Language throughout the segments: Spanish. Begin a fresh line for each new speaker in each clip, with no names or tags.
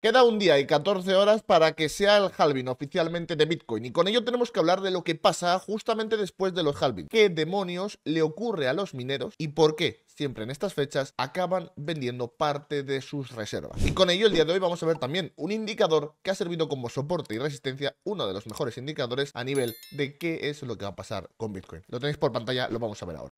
Queda un día y 14 horas para que sea el halving oficialmente de Bitcoin y con ello tenemos que hablar de lo que pasa justamente después de los halving. ¿Qué demonios le ocurre a los mineros y por qué? siempre en estas fechas acaban vendiendo parte de sus reservas. Y con ello el día de hoy vamos a ver también un indicador que ha servido como soporte y resistencia, uno de los mejores indicadores a nivel de qué es lo que va a pasar con Bitcoin. Lo tenéis por pantalla, lo vamos a ver ahora.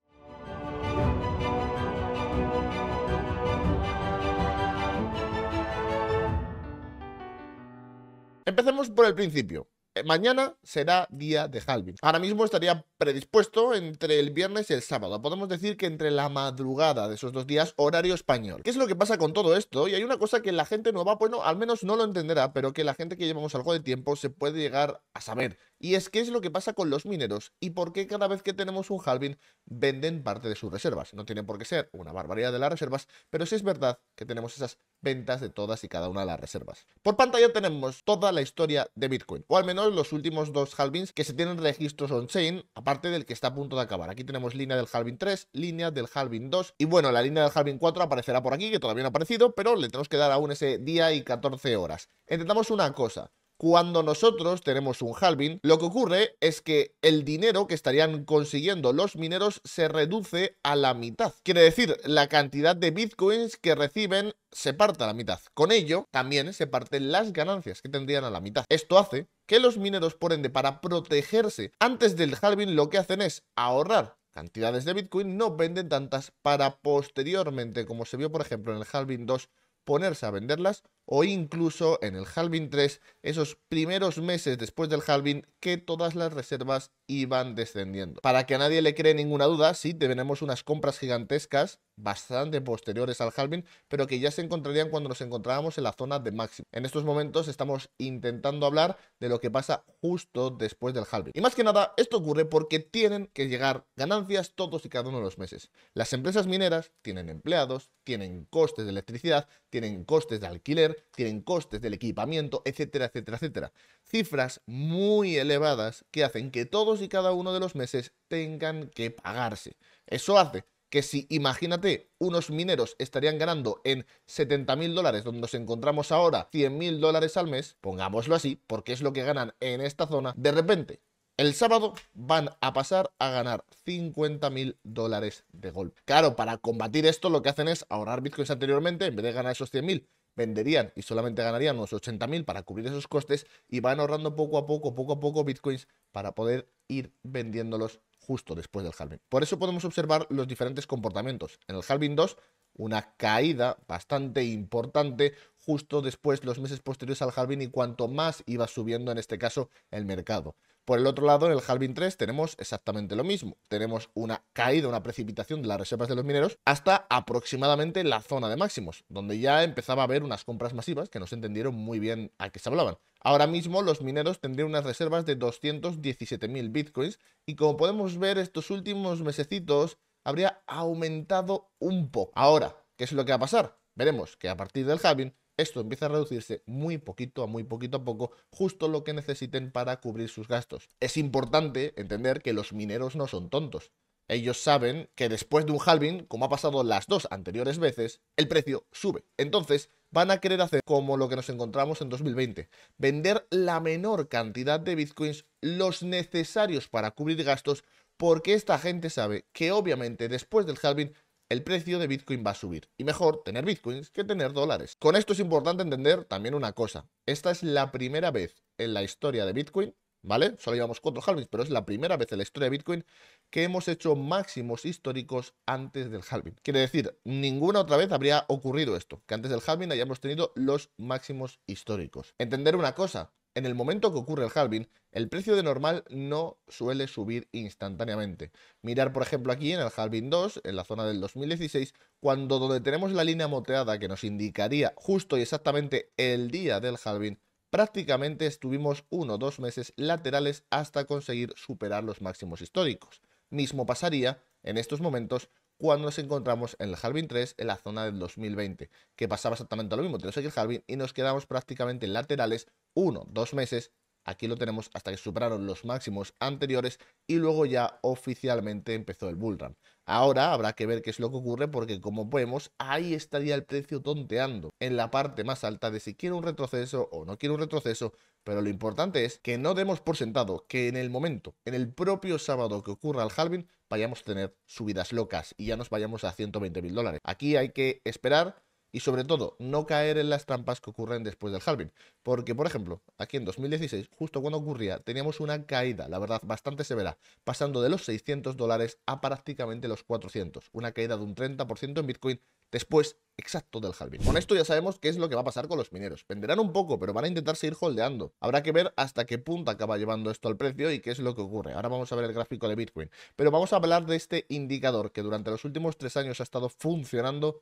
Empecemos por el principio. Eh, mañana será día de halving. Ahora mismo estaría predispuesto entre el viernes y el sábado. Podemos decir que entre la madrugada de esos dos días, horario español. ¿Qué es lo que pasa con todo esto? Y hay una cosa que la gente nueva, bueno, al menos no lo entenderá, pero que la gente que llevamos algo de tiempo se puede llegar a saber. Y es qué es lo que pasa con los mineros y por qué cada vez que tenemos un halving venden parte de sus reservas. No tiene por qué ser una barbaridad de las reservas, pero sí es verdad que tenemos esas ventas de todas y cada una de las reservas. Por pantalla tenemos toda la historia de Bitcoin, o al menos los últimos dos halvings que se tienen registros on-chain, aparte del que está a punto de acabar. Aquí tenemos línea del halving 3, línea del halving 2, y bueno, la línea del halving 4 aparecerá por aquí, que todavía no ha aparecido, pero le tenemos que dar aún ese día y 14 horas. entendamos una cosa, cuando nosotros tenemos un halving, lo que ocurre es que el dinero que estarían consiguiendo los mineros se reduce a la mitad. Quiere decir, la cantidad de bitcoins que reciben se parte a la mitad. Con ello, también se parten las ganancias que tendrían a la mitad. Esto hace que los mineros, por ende, para protegerse antes del halving, lo que hacen es ahorrar cantidades de Bitcoin, no venden tantas para posteriormente, como se vio por ejemplo en el Halving 2 ponerse a venderlas o incluso en el halving 3, esos primeros meses después del halving, que todas las reservas iban descendiendo. Para que a nadie le cree ninguna duda, sí, tenemos unas compras gigantescas bastante posteriores al halving, pero que ya se encontrarían cuando nos encontrábamos en la zona de máximo. En estos momentos estamos intentando hablar de lo que pasa justo después del halving. Y más que nada, esto ocurre porque tienen que llegar ganancias todos y cada uno de los meses. Las empresas mineras tienen empleados, tienen costes de electricidad, tienen costes de alquiler, tienen costes del equipamiento, etcétera, etcétera, etcétera. Cifras muy elevadas que hacen que todos y cada uno de los meses tengan que pagarse. Eso hace que si imagínate unos mineros estarían ganando en 70.000 dólares, donde nos encontramos ahora 100.000 mil dólares al mes, pongámoslo así, porque es lo que ganan en esta zona, de repente el sábado van a pasar a ganar 50.000 mil dólares de golpe. Claro, para combatir esto lo que hacen es ahorrar bitcoins anteriormente, en vez de ganar esos 100.000, venderían y solamente ganarían unos 80.000 para cubrir esos costes y van ahorrando poco a poco, poco a poco bitcoins para poder ir vendiéndolos justo después del halving. Por eso podemos observar los diferentes comportamientos. En el halving 2 una caída bastante importante justo después los meses posteriores al halving y cuanto más iba subiendo en este caso el mercado. Por el otro lado, en el halving 3 tenemos exactamente lo mismo. Tenemos una caída, una precipitación de las reservas de los mineros hasta aproximadamente la zona de máximos, donde ya empezaba a haber unas compras masivas que no se entendieron muy bien a qué se hablaban. Ahora mismo los mineros tendrían unas reservas de 217.000 bitcoins y como podemos ver estos últimos mesecitos habría aumentado un poco. Ahora, ¿qué es lo que va a pasar? Veremos que a partir del halving esto empieza a reducirse muy poquito a muy poquito a poco, justo lo que necesiten para cubrir sus gastos. Es importante entender que los mineros no son tontos. Ellos saben que después de un halving, como ha pasado las dos anteriores veces, el precio sube. Entonces, van a querer hacer como lo que nos encontramos en 2020, vender la menor cantidad de bitcoins, los necesarios para cubrir gastos, porque esta gente sabe que obviamente después del halving el precio de Bitcoin va a subir. Y mejor tener Bitcoins que tener dólares. Con esto es importante entender también una cosa. Esta es la primera vez en la historia de Bitcoin, ¿vale? Solo llevamos cuatro halvings, pero es la primera vez en la historia de Bitcoin que hemos hecho máximos históricos antes del halving. Quiere decir, ninguna otra vez habría ocurrido esto, que antes del halving hayamos tenido los máximos históricos. Entender una cosa, en el momento que ocurre el halving, el precio de normal no suele subir instantáneamente. Mirar, por ejemplo, aquí en el halving 2, en la zona del 2016, cuando donde tenemos la línea moteada que nos indicaría justo y exactamente el día del halving, prácticamente estuvimos uno o dos meses laterales hasta conseguir superar los máximos históricos. Mismo pasaría en estos momentos cuando nos encontramos en el halving 3 en la zona del 2020, que pasaba exactamente lo mismo. Tenemos aquí el halving y nos quedamos prácticamente laterales uno, dos meses. Aquí lo tenemos hasta que superaron los máximos anteriores y luego ya oficialmente empezó el bullrun. Ahora habrá que ver qué es lo que ocurre porque como vemos ahí estaría el precio tonteando en la parte más alta de si quiere un retroceso o no quiere un retroceso, pero lo importante es que no demos por sentado que en el momento, en el propio sábado que ocurra el halving, vayamos a tener subidas locas y ya nos vayamos a 120 mil dólares. Aquí hay que esperar y sobre todo no caer en las trampas que ocurren después del halving. Porque, por ejemplo, aquí en 2016, justo cuando ocurría, teníamos una caída, la verdad, bastante severa, pasando de los 600 dólares a prácticamente los 400, una caída de un 30% en Bitcoin después exacto del halving. Con esto ya sabemos qué es lo que va a pasar con los mineros. Venderán un poco, pero van a intentar seguir holdeando. Habrá que ver hasta qué punto acaba llevando esto al precio y qué es lo que ocurre. Ahora vamos a ver el gráfico de Bitcoin. Pero vamos a hablar de este indicador que durante los últimos tres años ha estado funcionando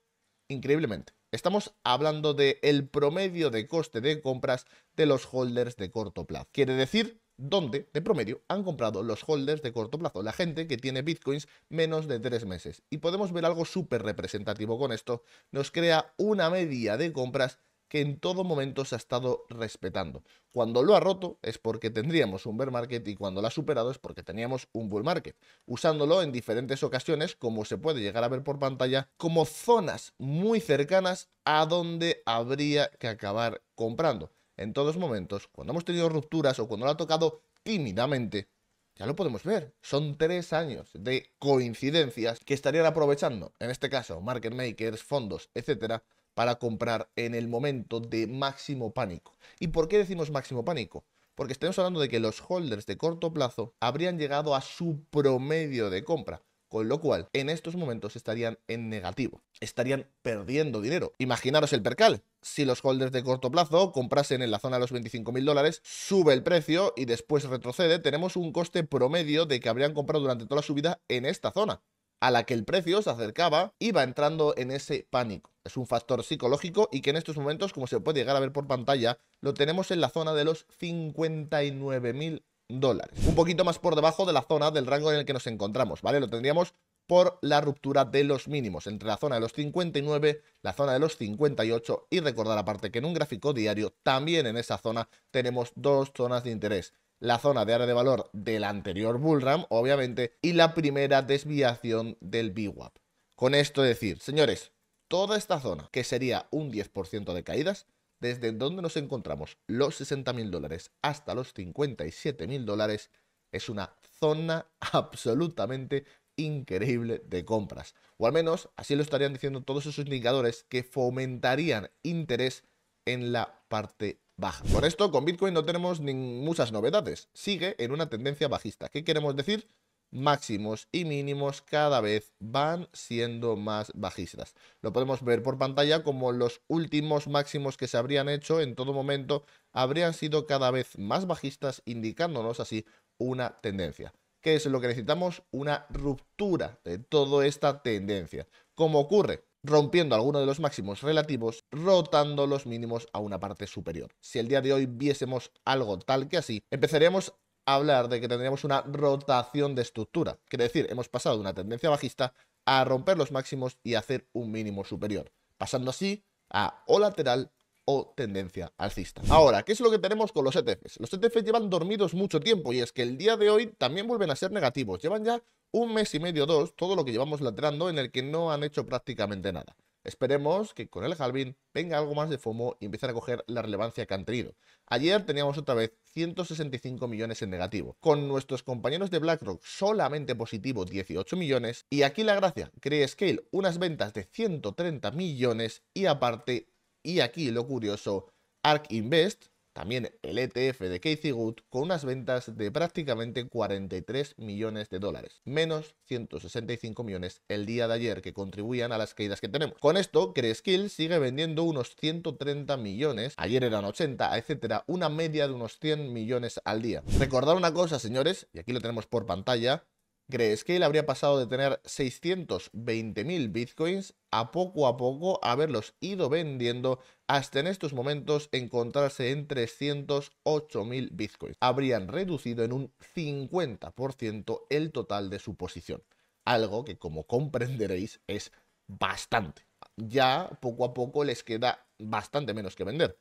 increíblemente. Estamos hablando de el promedio de coste de compras de los holders de corto plazo. Quiere decir dónde, de promedio, han comprado los holders de corto plazo, la gente que tiene bitcoins menos de tres meses. Y podemos ver algo súper representativo con esto. Nos crea una media de compras que en todo momento se ha estado respetando. Cuando lo ha roto es porque tendríamos un bear market y cuando lo ha superado es porque teníamos un bull market, usándolo en diferentes ocasiones, como se puede llegar a ver por pantalla, como zonas muy cercanas a donde habría que acabar comprando. En todos momentos, cuando hemos tenido rupturas o cuando lo ha tocado tímidamente, ya lo podemos ver. Son tres años de coincidencias que estarían aprovechando, en este caso, market makers, fondos, etcétera, para comprar en el momento de máximo pánico. ¿Y por qué decimos máximo pánico? Porque estamos hablando de que los holders de corto plazo habrían llegado a su promedio de compra. Con lo cual, en estos momentos estarían en negativo, estarían perdiendo dinero. Imaginaros el percal. Si los holders de corto plazo comprasen en la zona de los 25 mil dólares, sube el precio y después retrocede, tenemos un coste promedio de que habrían comprado durante toda la subida en esta zona a la que el precio se acercaba, iba entrando en ese pánico. Es un factor psicológico y que en estos momentos, como se puede llegar a ver por pantalla, lo tenemos en la zona de los 59.000 dólares. Un poquito más por debajo de la zona del rango en el que nos encontramos, ¿vale? Lo tendríamos por la ruptura de los mínimos, entre la zona de los 59, la zona de los 58 y recordar aparte que en un gráfico diario también en esa zona tenemos dos zonas de interés la zona de área de valor del anterior bullram, obviamente, y la primera desviación del VWAP. Con esto decir, señores, toda esta zona, que sería un 10% de caídas, desde donde nos encontramos los 60.000 dólares hasta los 57.000 dólares, es una zona absolutamente increíble de compras. O al menos así lo estarían diciendo todos esos indicadores que fomentarían interés en la parte baja. Con esto, con Bitcoin no tenemos muchas novedades. Sigue en una tendencia bajista. ¿Qué queremos decir? Máximos y mínimos cada vez van siendo más bajistas. Lo podemos ver por pantalla como los últimos máximos que se habrían hecho en todo momento habrían sido cada vez más bajistas, indicándonos así una tendencia. ¿Qué es lo que necesitamos? Una ruptura de toda esta tendencia. ¿Cómo ocurre? rompiendo alguno de los máximos relativos, rotando los mínimos a una parte superior. Si el día de hoy viésemos algo tal que así, empezaríamos a hablar de que tendríamos una rotación de estructura. Quiere decir, hemos pasado de una tendencia bajista a romper los máximos y hacer un mínimo superior, pasando así a o lateral o tendencia alcista. Ahora, ¿qué es lo que tenemos con los ETFs? Los ETFs llevan dormidos mucho tiempo y es que el día de hoy también vuelven a ser negativos. Llevan ya un mes y medio, dos, todo lo que llevamos laterando en el que no han hecho prácticamente nada. Esperemos que con el Halvin venga algo más de FOMO y empiecen a coger la relevancia que han tenido. Ayer teníamos otra vez 165 millones en negativo, con nuestros compañeros de BlackRock solamente positivo 18 millones, y aquí la gracia, Scale unas ventas de 130 millones y aparte, y aquí lo curioso, ARK Invest también el ETF de Casey Good con unas ventas de prácticamente 43 millones de dólares, menos 165 millones el día de ayer que contribuían a las caídas que tenemos. Con esto, Creskill sigue vendiendo unos 130 millones, ayer eran 80, etcétera, una media de unos 100 millones al día. recordar una cosa, señores, y aquí lo tenemos por pantalla, que él habría pasado de tener 620.000 bitcoins a poco a poco haberlos ido vendiendo hasta en estos momentos encontrarse en 308.000 bitcoins. Habrían reducido en un 50% el total de su posición, algo que como comprenderéis es bastante. Ya poco a poco les queda bastante menos que vender.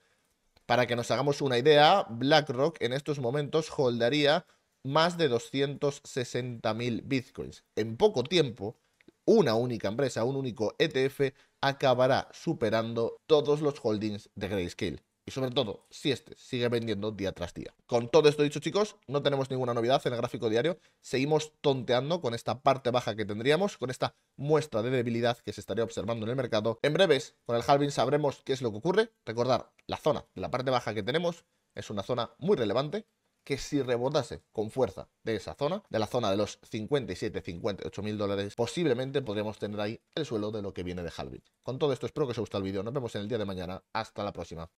Para que nos hagamos una idea, BlackRock en estos momentos holdaría más de 260.000 bitcoins. En poco tiempo, una única empresa, un único ETF, acabará superando todos los holdings de Grayscale. Y sobre todo, si este sigue vendiendo día tras día. Con todo esto dicho, chicos, no tenemos ninguna novedad en el gráfico diario. Seguimos tonteando con esta parte baja que tendríamos, con esta muestra de debilidad que se estaría observando en el mercado. En breves, con el halving sabremos qué es lo que ocurre. Recordar, la zona de la parte baja que tenemos es una zona muy relevante que si rebotase con fuerza de esa zona, de la zona de los 57, 58 mil dólares, posiblemente podríamos tener ahí el suelo de lo que viene de Halbit. Con todo esto espero que os haya gustado el vídeo, nos vemos en el día de mañana, hasta la próxima.